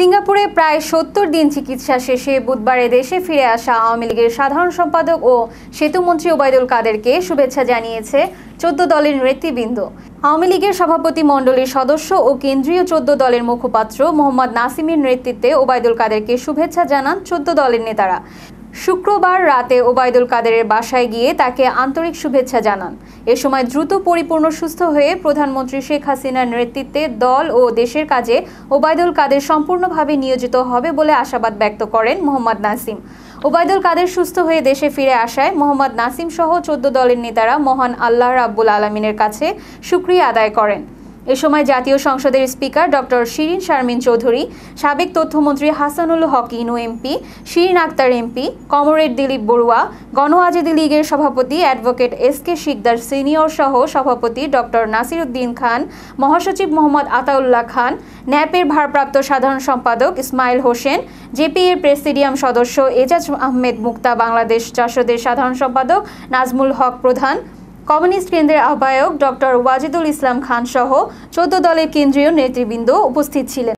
সিঙ্গাপুরে প্রায় সত্তর দিন চিকিৎসা শেষে বুধবারে দেশে ফিরে আসা আওয়ামী লীগের সাধারণ সম্পাদক ও সেতুমন্ত্রী ওবায়দুল কাদেরকে শুভেচ্ছা জানিয়েছে চোদ্দ দলের নেতৃবৃন্দ আওয়ামী লীগের সভাপতি মণ্ডলীর সদস্য ও কেন্দ্রীয় চোদ্দ দলের মুখপাত্র মোহাম্মদ নাসিমের নেতৃত্বে ওবায়দুল কাদেরকে শুভেচ্ছা জানান চোদ্দ দলের নেতারা শুক্রবার রাতে ওবায়দুল কাদেরের বাসায় গিয়ে তাকে আন্তরিক শুভেচ্ছা জানান এ সময় দ্রুত পরিপূর্ণ সুস্থ হয়ে প্রধানমন্ত্রী শেখ হাসিনার নেতৃত্বে দল ও দেশের কাজে ওবায়দুল কাদের সম্পূর্ণভাবে নিয়োজিত হবে বলে আশাবাদ ব্যক্ত করেন মোহাম্মদ নাসিম ওবায়দুল কাদের সুস্থ হয়ে দেশে ফিরে আসায় মোহাম্মদ নাসিম সহ চোদ্দ দলের নেতারা মহান আল্লাহ রাব্বুল আলমিনের কাছে সুক্রিয়া আদায় করেন এ সময় জাতীয় সংসদের স্পিকার ডক্টর শিরিন শারমিন চৌধুরী সাবেক তথ্যমন্ত্রী Hasanul Haq Inu MP Shirin Akhtar MP comrade Dilip Barua Gono Azadi লীগের সভাপতি advocate S K Sikdar senior সহ সভাপতি ডক্টর নাসির উদ্দিন খান মহাসচিব মোহাম্মদ আতাউল্লাহ খান ন্যাপের ভারপ্রাপ্ত সাধারণ সম্পাদক ইসমাইল হোসেন জেপিএর প্রেসিডিয়াম সদস্য এজাজ আহমেদ মুক্তা বাংলাদেশ চাষদের সাধারণ সম্পাদক নাজমুল হক প্রধান কমিউনিস্ট কেন্দ্রের আহ্বায়ক ডক্টর ওয়াজিদুল ইসলাম খান সহ চোদ্দ দলের কেন্দ্রীয় নেতৃবৃন্দ উপস্থিত ছিলেন